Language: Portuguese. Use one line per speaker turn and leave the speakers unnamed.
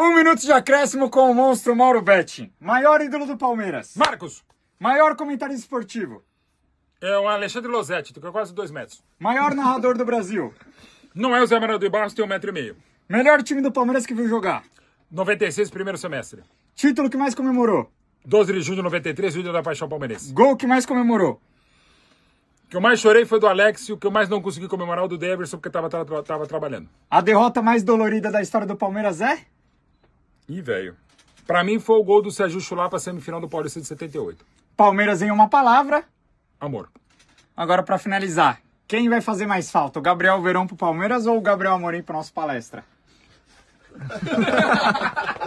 Um minuto de acréscimo com o monstro Mauro Betting, maior ídolo do Palmeiras. Marcos!
Maior comentarista esportivo. É o Alexandre Losetti, tem é quase dois metros. Maior narrador do Brasil. Não é o Zé Manuel de Barros, tem um metro e meio. Melhor time do Palmeiras que viu jogar. 96, primeiro semestre. Título que mais comemorou. 12 de junho de 93, o Dia da Paixão Palmeirense.
Gol que mais comemorou.
O que eu mais chorei foi do Alex e o que eu mais não consegui comemorar é o do Deverson porque estava tra trabalhando.
A derrota mais dolorida da história do Palmeiras é?
Ih, velho. Para mim foi o gol do Sérgio Chulapa semifinal do Paulista de 78. Palmeiras em uma palavra. Amor.
Agora para finalizar,
quem vai fazer mais
falta? O Gabriel Verão pro Palmeiras ou o Gabriel Amorim pro nosso palestra?